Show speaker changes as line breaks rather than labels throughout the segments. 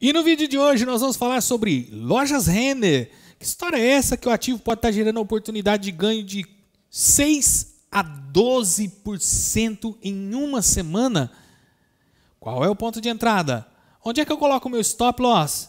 E no vídeo de hoje nós vamos falar sobre lojas Renner. Que história é essa que o ativo pode estar gerando oportunidade de ganho de 6 a 12% em uma semana? Qual é o ponto de entrada? Onde é que eu coloco o meu stop loss?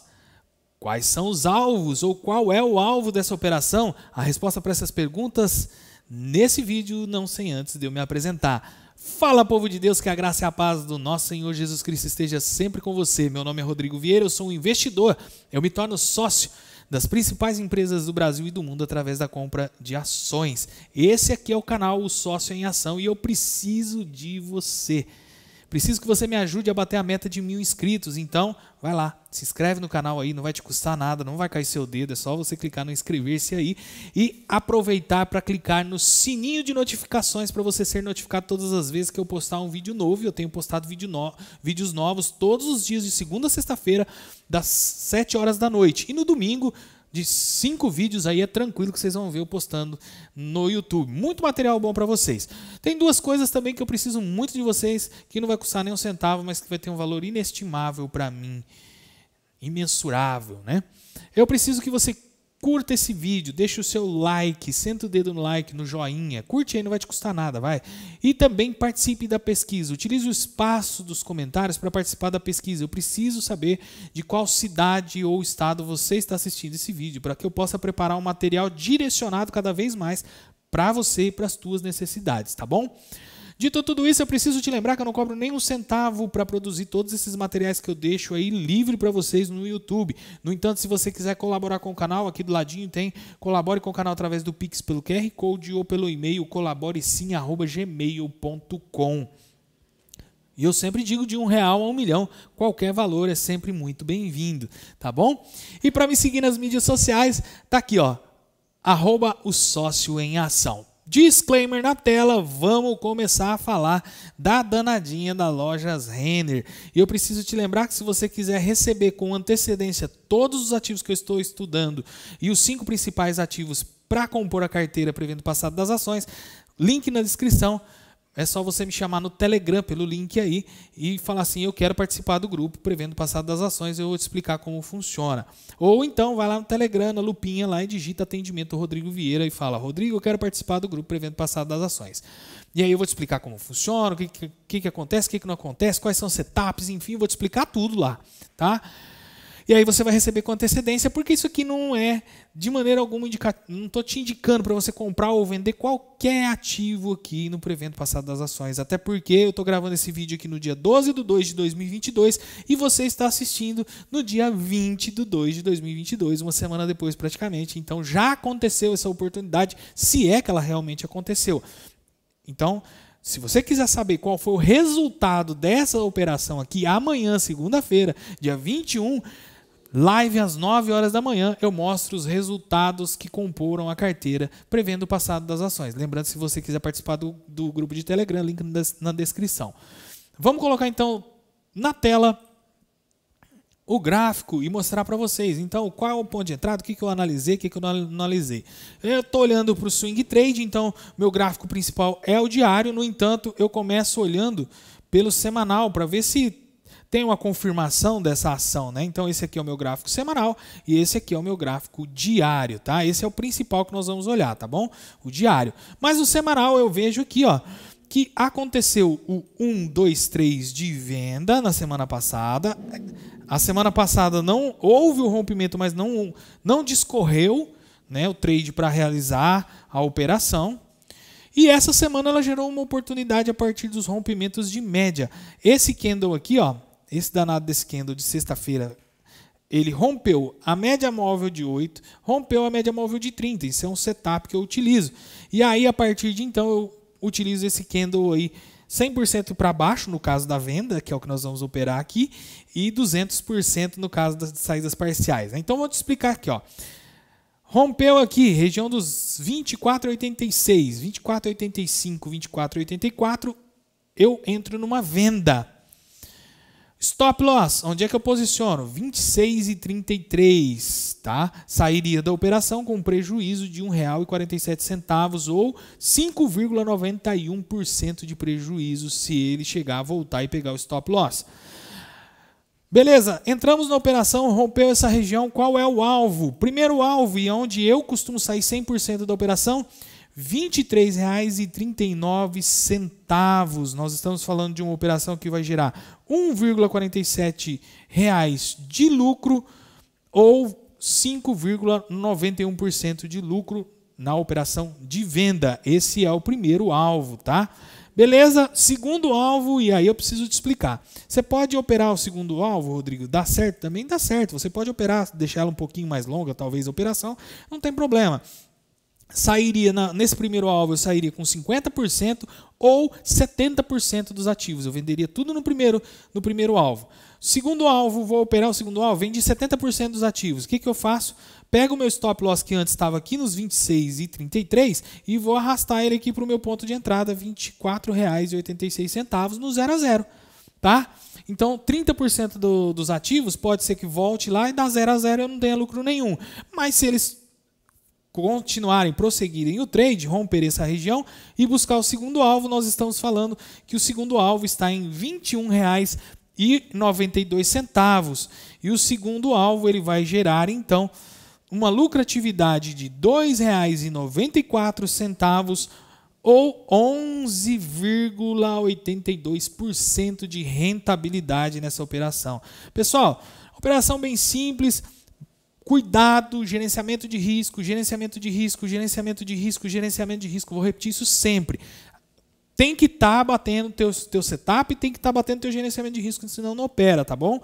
Quais são os alvos ou qual é o alvo dessa operação? A resposta para essas perguntas nesse vídeo, não sem antes de eu me apresentar. Fala, povo de Deus, que a graça e a paz do nosso Senhor Jesus Cristo esteja sempre com você. Meu nome é Rodrigo Vieira, eu sou um investidor. Eu me torno sócio das principais empresas do Brasil e do mundo através da compra de ações. Esse aqui é o canal O Sócio em Ação e eu preciso de você. Preciso que você me ajude a bater a meta de mil inscritos. Então, vai lá, se inscreve no canal aí, não vai te custar nada, não vai cair seu dedo, é só você clicar no inscrever-se aí e aproveitar para clicar no sininho de notificações para você ser notificado todas as vezes que eu postar um vídeo novo. Eu tenho postado vídeo no... vídeos novos todos os dias, de segunda a sexta-feira, das 7 horas da noite. E no domingo, de cinco vídeos aí é tranquilo que vocês vão ver eu postando no YouTube. Muito material bom para vocês. Tem duas coisas também que eu preciso muito de vocês, que não vai custar nem um centavo, mas que vai ter um valor inestimável para mim, imensurável, né? Eu preciso que você curta esse vídeo, deixa o seu like, senta o dedo no like, no joinha, curte aí, não vai te custar nada, vai. E também participe da pesquisa, utilize o espaço dos comentários para participar da pesquisa. Eu preciso saber de qual cidade ou estado você está assistindo esse vídeo, para que eu possa preparar um material direcionado cada vez mais para você e para as tuas necessidades, tá bom? Dito tudo isso, eu preciso te lembrar que eu não cobro nem um centavo para produzir todos esses materiais que eu deixo aí livre para vocês no YouTube. No entanto, se você quiser colaborar com o canal, aqui do ladinho tem colabore com o canal através do Pix pelo QR Code ou pelo e-mail colaboresim@gmail.com. E eu sempre digo de um real a um milhão, qualquer valor é sempre muito bem-vindo, tá bom? E para me seguir nas mídias sociais, tá aqui ó, arroba o sócio em ação. Disclaimer na tela, vamos começar a falar da danadinha da Lojas Renner. E eu preciso te lembrar que se você quiser receber com antecedência todos os ativos que eu estou estudando e os cinco principais ativos para compor a carteira prevendo o passado das ações, link na descrição. É só você me chamar no Telegram pelo link aí e falar assim: eu quero participar do grupo Prevendo o Passado das Ações, eu vou te explicar como funciona. Ou então vai lá no Telegram, na lupinha lá e digita atendimento Rodrigo Vieira e fala: Rodrigo, eu quero participar do grupo Prevendo o Passado das Ações. E aí eu vou te explicar como funciona, o que, que, que acontece, o que, que não acontece, quais são os setups, enfim, vou te explicar tudo lá, tá? E aí você vai receber com antecedência, porque isso aqui não é de maneira alguma indicado. Não estou te indicando para você comprar ou vender qualquer ativo aqui no prevento passado das ações. Até porque eu estou gravando esse vídeo aqui no dia 12 de 2 de 2022 e você está assistindo no dia 20 de 2 de 2022, uma semana depois praticamente. Então já aconteceu essa oportunidade, se é que ela realmente aconteceu. Então. Se você quiser saber qual foi o resultado dessa operação aqui amanhã, segunda-feira, dia 21, Live às 9 horas da manhã, eu mostro os resultados que comporam a carteira, prevendo o passado das ações. Lembrando, se você quiser participar do, do grupo de Telegram, link na descrição. Vamos colocar então na tela o gráfico e mostrar para vocês. Então, qual é o ponto de entrada, o que, que eu analisei, o que, que eu não analisei. Eu estou olhando para o swing trade, então meu gráfico principal é o diário, no entanto, eu começo olhando pelo semanal para ver se tem uma confirmação dessa ação, né? Então esse aqui é o meu gráfico semanal e esse aqui é o meu gráfico diário, tá? Esse é o principal que nós vamos olhar, tá bom? O diário. Mas o semanal eu vejo aqui, ó, que aconteceu o 1, 2, 3 de venda na semana passada. A semana passada não houve o rompimento, mas não, não discorreu né, o trade para realizar a operação. E essa semana ela gerou uma oportunidade a partir dos rompimentos de média. Esse candle aqui, ó, esse danado desse candle de sexta-feira, ele rompeu a média móvel de 8, rompeu a média móvel de 30. Isso é um setup que eu utilizo. E aí, a partir de então, eu utilizo esse candle aí 100% para baixo no caso da venda, que é o que nós vamos operar aqui, e 200% no caso das saídas parciais. Né? Então vou te explicar aqui, ó. Rompeu aqui, região dos 24,86, 24,85, 24,84, eu entro numa venda. Stop loss, onde é que eu posiciono? 26,33, tá? Sairia da operação com prejuízo de R$ 1,47 ou 5,91% de prejuízo se ele chegar a voltar e pegar o stop loss. Beleza, entramos na operação, rompeu essa região, qual é o alvo? Primeiro alvo e é onde eu costumo sair 100% da operação, R$ R$ 23,39. Nós estamos falando de uma operação que vai gerar R$ 1,47 de lucro ou 5,91% de lucro na operação de venda. Esse é o primeiro alvo, tá? Beleza? Segundo alvo, e aí eu preciso te explicar. Você pode operar o segundo alvo, Rodrigo? Dá certo também? Dá certo. Você pode operar, deixar ela um pouquinho mais longa, talvez, a operação, não tem problema sairia na, nesse primeiro alvo, eu sairia com 50% ou 70% dos ativos. Eu venderia tudo no primeiro, no primeiro alvo. Segundo alvo, vou operar o segundo alvo, vende 70% dos ativos. O que, que eu faço? Pego o meu stop loss que antes estava aqui nos 26 e 33 e vou arrastar ele aqui para o meu ponto de entrada, R$ 24,86 no 0 a 0. Tá? Então, 30% do, dos ativos pode ser que volte lá e dá 0 a 0 eu não tenha lucro nenhum. Mas se eles continuarem, prosseguirem o trade, romper essa região e buscar o segundo alvo, nós estamos falando que o segundo alvo está em R$ 21,92. E o segundo alvo ele vai gerar então uma lucratividade de R$ 2,94 ou 11,82% de rentabilidade nessa operação. Pessoal, operação bem simples, cuidado, gerenciamento de risco, gerenciamento de risco, gerenciamento de risco, gerenciamento de risco. Vou repetir isso sempre. Tem que estar tá batendo teu teu setup, tem que estar tá batendo teu gerenciamento de risco, senão não opera, tá bom?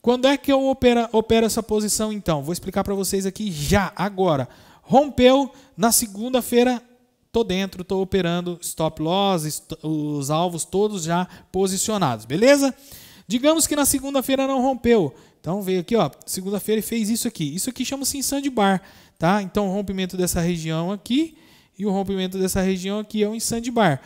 Quando é que eu opera, opero essa posição então? Vou explicar para vocês aqui já agora. Rompeu na segunda-feira, tô dentro, tô operando stop loss, os alvos todos já posicionados, beleza? Digamos que na segunda-feira não rompeu. Então veio aqui, ó, segunda-feira e fez isso aqui. Isso aqui chama-se sandbar, bar, tá? Então o rompimento dessa região aqui e o rompimento dessa região aqui é um sandbar. bar.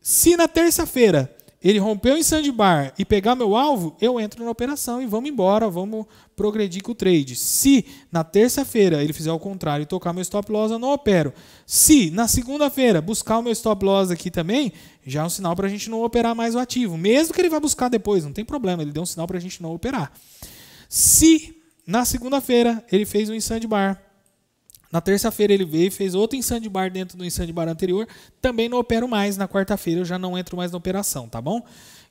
Se na terça-feira ele rompeu em sandbar e pegar meu alvo, eu entro na operação e vamos embora, vamos progredir com o trade. Se na terça-feira ele fizer o contrário e tocar meu stop loss, eu não opero. Se na segunda-feira buscar o meu stop loss aqui também, já é um sinal para a gente não operar mais o ativo. Mesmo que ele vá buscar depois, não tem problema, ele deu um sinal para a gente não operar. Se na segunda-feira ele fez um sandbar na terça-feira ele veio e fez outro incêndio bar dentro do incêndio bar anterior. Também não opero mais. Na quarta-feira eu já não entro mais na operação, tá bom?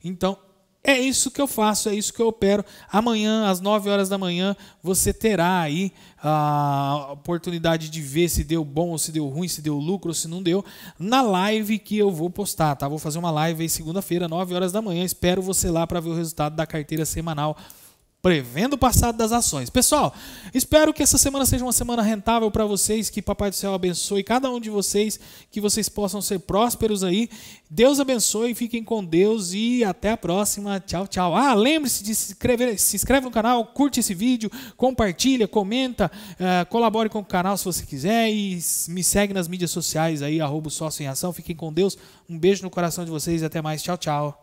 Então, é isso que eu faço, é isso que eu opero. Amanhã, às 9 horas da manhã, você terá aí a oportunidade de ver se deu bom, se deu ruim, se deu lucro, se não deu, na live que eu vou postar, tá? Vou fazer uma live aí segunda-feira, 9 horas da manhã. Espero você lá para ver o resultado da carteira semanal prevendo o passado das ações. Pessoal, espero que essa semana seja uma semana rentável para vocês, que Papai do Céu abençoe cada um de vocês, que vocês possam ser prósperos aí. Deus abençoe, fiquem com Deus e até a próxima. Tchau, tchau. Ah, lembre-se de se inscrever, se inscreve no canal, curte esse vídeo, compartilha, comenta, uh, colabore com o canal se você quiser e me segue nas mídias sociais aí, arroba sócio em ação. Fiquem com Deus, um beijo no coração de vocês e até mais. Tchau, tchau.